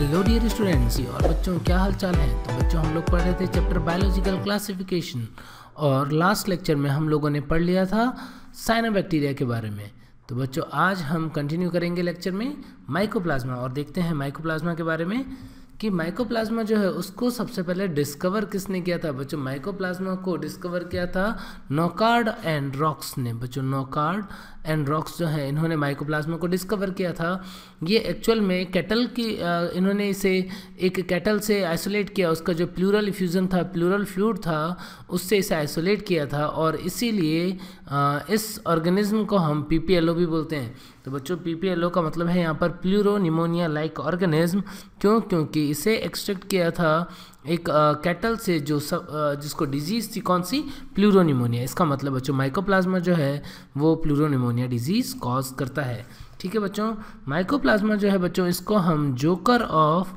hello dear students और बच्चों क्या हाल चाल है तो बच्चों हम लोग पढ़ रहे थे चैप्टर बायोलॉजिकल क्लासिफिकेशन और लास्ट लेक्चर में हम लोगों ने पढ़ लिया था साइनोबैक्टीरिया के बारे में तो बच्चों आज हम कंटिन्यू करेंगे लेक्चर में माइकोप्लाज्मा और देखते हैं माइकोप्लाज्मा के बारे में कि माइकोप्लाज्मा जो है उसको सबसे पहले डिस्कवर किसने किया था बच्चों माइकोप्लाज्मा को डिस्कवर किया था नोकार्ड एंड रॉक्स ने बच्चों नोकार्ड एंड रॉक्स जो हैं इन्होंने माइकोप्लाज्मा को डिस्कवर किया था ये एक्चुअल में कैटल की इन्होंने इसे एक कैटल से आइसोलेट किया उसका जो प्लूरल इफ्यूज़न था प्लूरल फ्लूड था उससे इसे आइसोलेट किया था और इसीलिए इस ऑर्गेनिज्म को हम पी भी बोलते हैं तो बच्चों पी का मतलब है यहाँ पर प्लूरो निमोनिया लाइक ऑर्गेनिज्म क्यों क्योंकि इसे एक्सट्रैक्ट किया था एक कैटल से जो सब जिसको डिजीज़ थी कौन सी प्लूरोनिमोनिया इसका मतलब बच्चों माइकोप्लाज्मा जो है वो प्लूरोनिमोनिया डिजीज़ कॉज करता है ठीक है बच्चों माइकोप्लाज्मा जो है बच्चों इसको हम जोकर ऑफ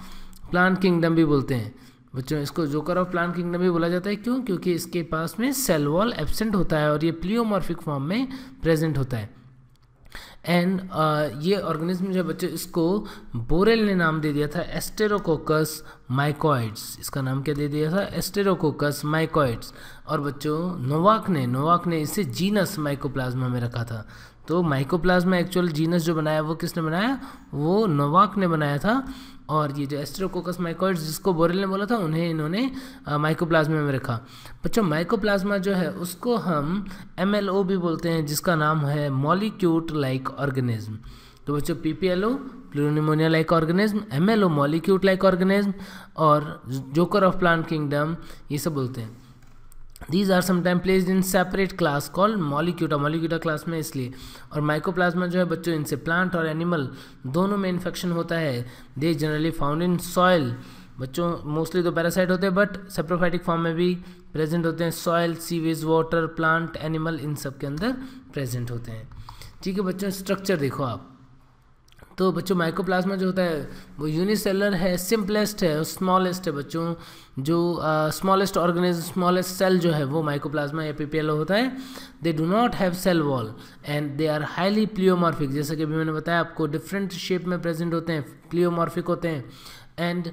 प्लांट किंगडम भी बोलते हैं बच्चों इसको जोकर ऑफ प्लांट किंगडम भी बोला जाता है क्यों क्योंकि इसके पास में सेलवॉल एबसेंट होता है और ये प्लियोमॉर्फिक फॉर्म में प्रेजेंट होता है एंड uh, ये ऑर्गेनिज्म जो बच्चे इसको बोरेल ने नाम दे दिया था एस्टेरोकोकस माइकॉइड्स इसका नाम क्या दे दिया था एस्टेरोकोकस माइकॉइड्स और बच्चों नोवाक ने नोवाक ने इसे जीनस माइकोप्लाज्मा में रखा था तो माइकोप्लाज्मा एक्चुअल जीनस जो बनाया वो किसने बनाया वो नोवाक ने बनाया था और ये जो एस्ट्रोकोकस माइकोइड्स जिसको बोरेल ने बोला था उन्हें इन्होंने माइकोप्लाज्मा में रखा बच्चों माइकोप्लाज्मा जो है उसको हम एम भी बोलते हैं जिसका नाम है मॉलिक्यूट लाइक ऑर्गेनिज्म तो बच्चों P P L O pleuropneumonia like organism M L O mollicute like organism और जोकर ऑफ प्लांट किंगडम ये सब बोलते हैं these are sometime place in separate class call mollicuta mollicuta class में इसलिए और माइकोप्लाज्मा जो है बच्चों इनसे प्लांट और एनिमल दोनों में इन्फेक्शन होता है they generally found in soil बच्चों मोस्टली तो पैरासाइट होते हैं बट सेप्रोफाइटिक फॉर्म में भी प्रेजेंट होते हैं soil sewage water plant animal इन सब के अंदर प्रेजेंट होते हैं ठीक है बच्चों स्ट्रक्चर देखो आप तो बच्चों माइकोप्लाज्मा जो होता है वो यूनिसेलर है सिंपलेस्ट है स्मॉलेस्ट है बच्चों जो स्मॉलेस्ट ऑर्गेनिज्म स्मॉलेस्ट सेल जो है वो माइकोप्लाज्मा या पीपीएल होता है they do not have cell wall and they are highly pleomorphic जैसा कि अभी मैंने बताया आपको डिफरेंट शेप में प्रेजेंट होते हैं प्लियोमॉर्फिक होते हैं एंड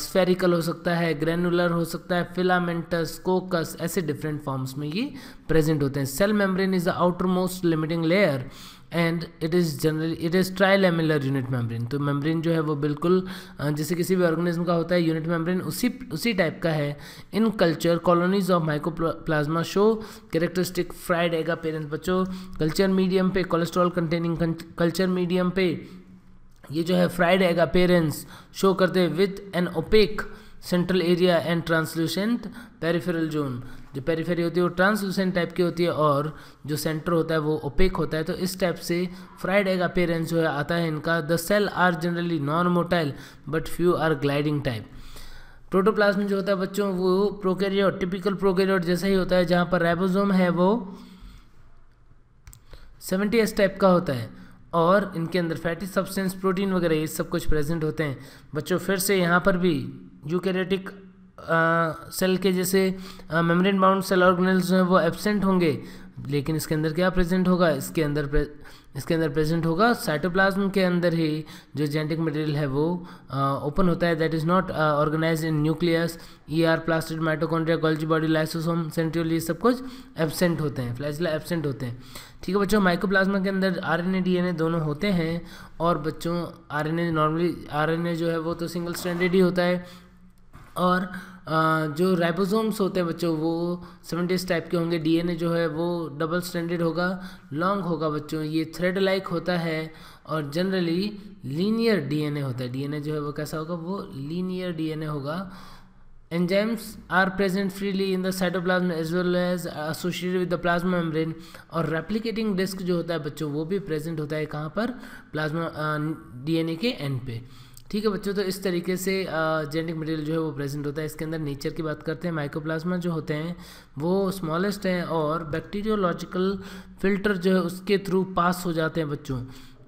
स्फेरिकल uh, हो सकता है ग्रेनुलर हो सकता है फिलामेंटस कोकस ऐसे डिफरेंट फॉर्म्स में ये प्रेजेंट होते हैं cell membrane is the outermost limiting layer and it is generally it is trilamellar unit membrane तो मेम्ब्रेन जो है वो बिल्कुल जैसे किसी भी ऑर्गेनिज्म का होता है यूनिट मेम्ब्रेन उसी उसी टाइप का है in culture colonies of plasma show characteristic fried egg appearance बच्चों कल्चर मीडियम पे कोलेस्ट्रॉल कंटेनिंग कल्चर मीडियम पे ये जो है फ्राइड एग पेरेंट्स शो करते with an opaque central area and translucent peripheral zone जो पेरिफेरी होती है वो ट्रांसलूसेंट टाइप की होती है और जो सेंटर होता है वो ओपेक होता है तो इस टाइप से फ्राइड एग अपेयरेंस जो है आता है इनका the cell are generally non motile but few are gliding type protoplasm जो होता है बच्चों वो प्रोकैरियोट टिपिकल प्रोकैरियोट जैसा ही होता है जहाँ पर राइबोसोम है वो सेवेंटी एस टाइप का होता है और इनके अंदर फैटी सब्सटेंस प्रोटीन वगैरह ये सब कुछ प्रेजेंट होते हैं बच्चों फिर से यहाँ पर भी यूकेरेटिक सेल के जैसे मेम्ब्रेन बाउंड सेल ऑर्गेनल्स जो हैं वो एबसेंट होंगे लेकिन इसके अंदर क्या प्रेजेंट होगा इसके अंदर इसके अंदर प्रेजेंट होगा साइटोप्लाज्म के अंदर ही जो जेनेटिक मटेरियल है वो ओपन होता है that is not organise in nucleus E R plastid mitochondria Golgi body lysosome centriole ये सब कुछ एबसेंट होते हैं फ्लैजला एबसेंट होते हैं ठीक है बच्चों माइकोप्लाज्मा के अंदर R N A D N A दोनों होते हैं और बच्चों R N A normally R N A जो है वो तो सिंगल स्टैंडर्ड ही होता है और जो राइबोसोम्स होते हैं बच्चों वो सेवेंटीज टाइप के होंगे डीएनए जो है वो डबल स्टैंडर्ड होगा लॉन्ग होगा बच्चों ये थ्रेड लाइक होता है और जनरली लीनियर डीएनए होता है डीएनए जो है वो कैसा होगा वो लीनियर डीएनए होगा enzymes are present freely in the cytoplasm as well as associated with the plasma membrane और रेप्लिकेटिंग डिस्क जो होता है बच्चों वो भी प्रेजेंट होता है कहाँ पर प्लाज्मा डीएनए के एंड पे ठीक है बच्चों तो इस तरीके से जेनेटिक मटेरियल जो है वो प्रेजेंट होता है इसके अंदर नेचर की बात करते हैं माइक्रोप्लाज्मा जो होते हैं वो स्मॉलेस्ट हैं और बैक्टीरियोलॉजिकल फिल्टर जो है उसके थ्रू पास हो जाते हैं बच्चों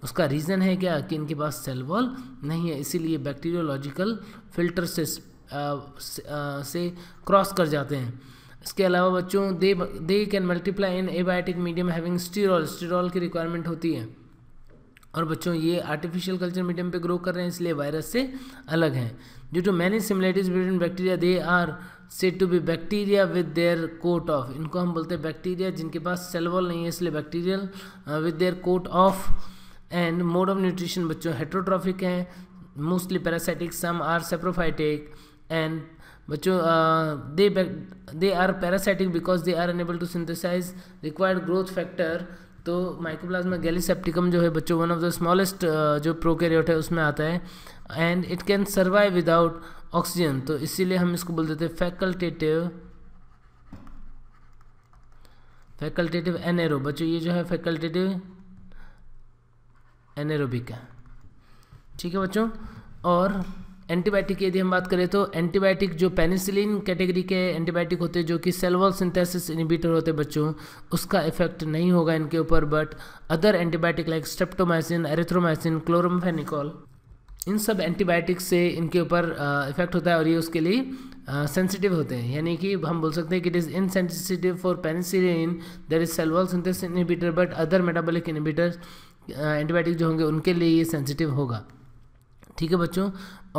उसका रीज़न है क्या कि इनके पास सेल वॉल नहीं है इसीलिए बैक्टीरियोलॉजिकल फिल्टर से आ, से क्रॉस कर जाते हैं इसके अलावा बच्चों they they can multiply in abiotic medium having sterol sterol की रिक्वायरमेंट होती है और बच्चों ये आर्टिफिशियल कल्चर मीडियम पे ग्रो कर रहे हैं इसलिए वायरस से अलग हैं due to many similarities between bacteria they are said to be bacteria with their coat off इनको हम बोलते हैं बैक्टीरिया जिनके पास सेलवॉल नहीं है इसलिए bacterial with their coat off and mode of nutrition बच्चों हेट्रोट्रॉफिक हैं mostly parasitic some are saprophytic and बच्चों they they are parasitic because they are unable to synthesise required growth factor तो mycoplasma gallisepticum जो है बच्चों one of the smallest जो prokaryote है उसमें आता है and it can survive without oxygen तो इसीलिए हम इसको बोल देते हैं फैकल्टेटिव फैकल्टेटिव एनेरो बच्चों ये जो है फैकल्टेटिव एनेरोबिक है ठीक है बच्चों और एंटीबायोटिक की यदि हम बात करें तो एंटीबायोटिक जो पेनिसिलिन कैटेगरी के एंटीबायोटिक होते हैं जो कि सेलवल सिंथेसिस इनिबिटर होते बच्चों उसका इफेक्ट नहीं होगा इनके ऊपर but other antibiotic like streptomycin erythromycin chloramphenicol इन सब एंटीबायोटिक से इनके ऊपर इफेक्ट होता है और ये उसके लिए सेंसिटिव होते हैं यानी कि हम बोल सकते हैं कि it is insensitive for penicillin that is cell wall synthesis inhibitor but other metabolic inhibitor antibiotic जो होंगे उनके लिए ये सेंसिटिव होगा ठीक है बच्चों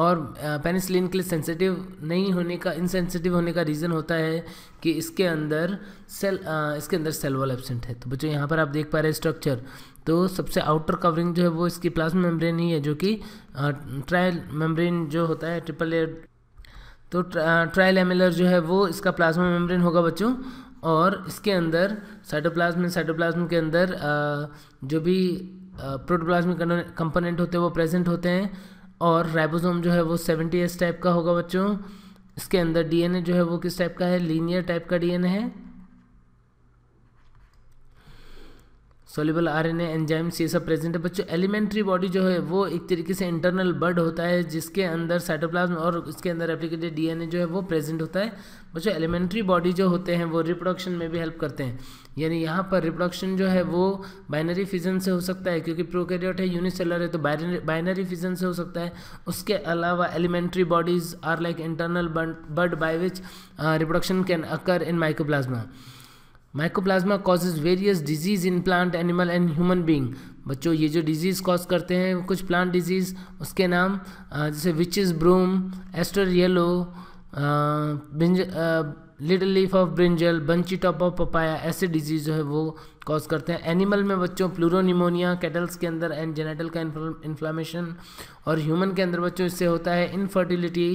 और पेनिसिलिन के लिए सेंसिटिव नहीं होने का इनसेंसिटिव होने का रीज़न होता है कि इसके अंदर सेल आ, इसके अंदर सेल वॉल एबसेंट है तो बच्चों यहाँ पर आप देख पा रहे हैं स्ट्रक्चर तो सबसे आउटर कवरिंग जो है वो इसकी प्लाज्मा मेम्ब्रेन ही है जो कि ट्रायल मेम्ब्रेन जो होता है ट्रिपल लेयर तो ट्रायल एमिलर जो है वो इसका प्लाज्मा मेम्ब्रेन होगा बच्चों और इसके अंदर साइटोप्लाज्म साइटोप्लाज्म के अंदर आ, जो भी प्रोटोप्लाज्मिक कंपोनेंट होते हैं वो प्रेजेंट होते हैं और राइबोसोम जो है वो सेवेंटी एस टाइप का होगा बच्चों इसके अंदर डीएनए जो है वो किस टाइप का है लीनियर टाइप का डीएनए है आर एन एंजाइम्स ये सब प्रेजेंट है बच्चों एलिमेंट्री बॉडी जो है वो एक तरीके से इंटरनल बर्ड होता है जिसके अंदर साइटोप्लाज्म और इसके अंदर एप्लीकेटेड डीएनए जो है वो प्रेजेंट होता है बच्चों एलिमेंट्री बॉडी जो होते हैं वो रिप्रोडक्शन में भी हेल्प करते हैं यानी यहाँ पर रिप्रोडक्शन जो है वो बाइनरी फिजन से हो सकता है क्योंकि प्रोकेरियोट है यूनिसेलर है तो बाइनरी फिजन से हो सकता है उसके अलावा elementary bodies are like internal bud by which reproduction can occur in microplasma mycoplasma causes various disease in plant animal and human being बच्चों ये जो डिजीज़ कॉज करते हैं कुछ प्लांट डिजीज़ उसके नाम जैसे is broom aster yellow little leaf of brinjal bunchy top of papaya ऐसे डिजीज जो है वो कॉज करते हैं एनिमल में बच्चों प्लूरोनिमोनिया कैटल्स के अंदर एंड जेनेटल का इन्फ्लामेशन और ह्यूमन के अंदर बच्चों इससे होता है infertility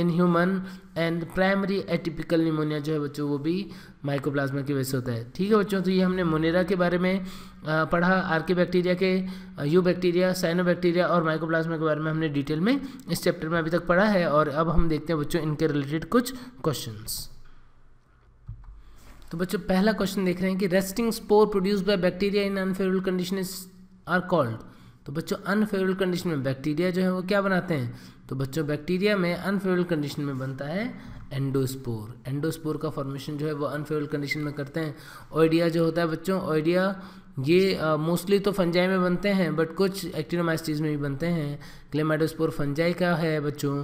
in human and primary atypical pneumonia जो है बच्चों वो भी माइकोप्लाज्मा की वजह से होता है ठीक है बच्चों तो ये हमने मोनेरा के बारे में पढ़ा के बैक्टीरिया के यू बैक्टीरिया साइनो बैक्टीरिया और माइकोप्लाज्मा के बारे में हमने डिटेल में इस चैप्टर में अभी तक पढ़ा है और अब हम देखते हैं बच्चों इनके रिलेटेड कुछ क्वेश्चंस तो बच्चों पहला क्वेश्चन देख रहे हैं कि resting spore produce by bacteria in unfavourable condition are called तो बच्चों अनफेवरेबल कंडीशन में बैक्टीरिया जो है वो क्या बनाते हैं तो बच्चों बैक्टीरिया में अनफेवरेबल कंडीशन में बनता है एंडोस्पोर एंडोस्पोर का फॉर्मेशन जो है वो अनफेवरेबल कंडीशन में करते हैं ओइडिया जो होता है बच्चों ओइडिया ये मोस्टली uh, तो फंजाई में बनते हैं बट कुछ एक्टिनोमाइस्टीज में भी बनते हैं क्लेमाइडोस्पोर फंजाई का है बच्चों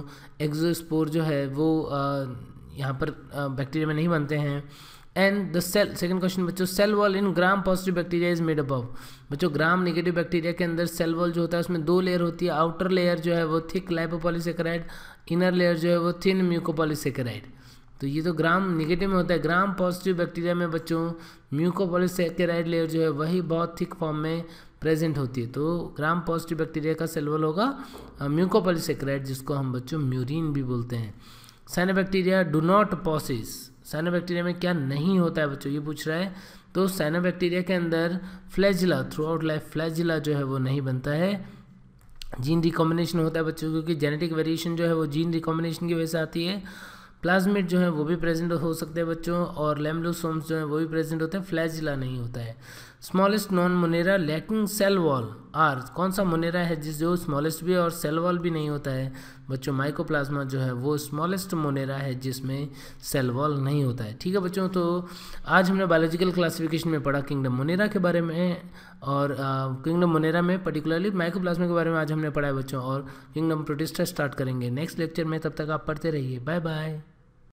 एक्जोस्पोर जो है वो uh, यहाँ पर बैक्टीरिया में नहीं बनते हैं and the cell second question बच्चों cell wall in gram positive bacteria is made above बच्चों ग्राम नेगेटिव बैक्टीरिया के अंदर सेल वॉल जो होता है उसमें दो लेयर होती है आउटर लेयर जो है वो थिक लाइपोपॉलीसेक्राइड इनर लेयर जो है वो थिन म्यूकोपॉलीसेक्राइड तो ये तो ग्राम निगेटिव में होता है ग्राम पॉजिटिव बैक्टीरिया में बच्चों म्यूकोपॉलीसेकेराइड लेयर जो है वही बहुत थिक फॉर्म में प्रेजेंट होती है तो ग्राम पॉजिटिव बैक्टीरिया का सेलवल होगा म्यूकोपॉलीसेकेराइड जिसको हम बच्चों म्यूरिन भी बोलते हैं cyanobacteria do not possess cyanobacteria में क्या नहीं होता है बच्चों ये पूछ रहा है तो साइनोबैक्टीरिया के अंदर flagella throughout life flagella जो है वो नहीं बनता है जीन रिकॉम्बिनेशन होता है बच्चों क्योंकि जेनेटिक वेरिएशन जो है वो जीन रिकॉम्बिनेशन की वजह से आती है प्लाज्मिड जो है वो भी प्रेजेंट हो सकते हैं बच्चों और लेमलोसोम्स जो है वो भी प्रेजेंट होते हैं फ्लैजिला नहीं होता है smallest non monera lacking cell wall are कौन सा मोनेरा है जिस जो स्मॉलेस्ट भी और सेल वॉल भी नहीं होता है बच्चों माइकोप्लाज्मा जो है वो स्मॉलेस्ट मोनेरा है जिसमें सेल वॉल नहीं होता है ठीक है बच्चों तो आज हमने बायोलॉजिकल क्लासिफिकेशन में पढ़ा किंगडम मोनेरा के बारे में और किंगडम मोनेरा में पर्टिकुलरली माइकोप्लाज्मा के बारे में आज हमने पढ़ा है बच्चों और किंगडम प्रोटिस्टा स्टार्ट करेंगे नेक्स्ट लेक्चर में तब तक आप पढ़ते रहिए बाय बाय